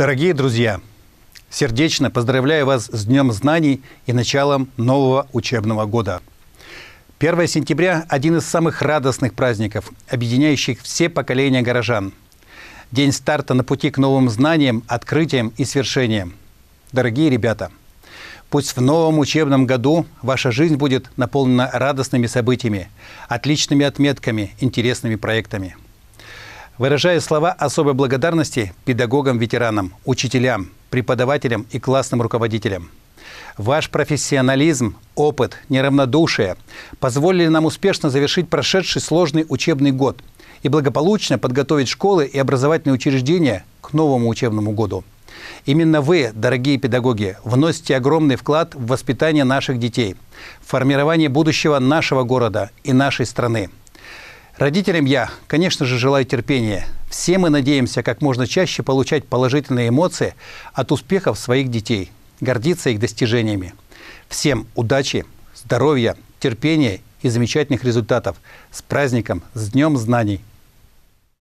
Дорогие друзья, сердечно поздравляю вас с Днем Знаний и началом нового учебного года. 1 сентября – один из самых радостных праздников, объединяющих все поколения горожан. День старта на пути к новым знаниям, открытиям и свершениям. Дорогие ребята, пусть в новом учебном году ваша жизнь будет наполнена радостными событиями, отличными отметками, интересными проектами – Выражаю слова особой благодарности педагогам-ветеранам, учителям, преподавателям и классным руководителям. Ваш профессионализм, опыт, неравнодушие позволили нам успешно завершить прошедший сложный учебный год и благополучно подготовить школы и образовательные учреждения к новому учебному году. Именно вы, дорогие педагоги, вносите огромный вклад в воспитание наших детей, в формирование будущего нашего города и нашей страны – Родителям я, конечно же, желаю терпения. Все мы надеемся как можно чаще получать положительные эмоции от успехов своих детей, гордиться их достижениями. Всем удачи, здоровья, терпения и замечательных результатов. С праздником, с Днем Знаний!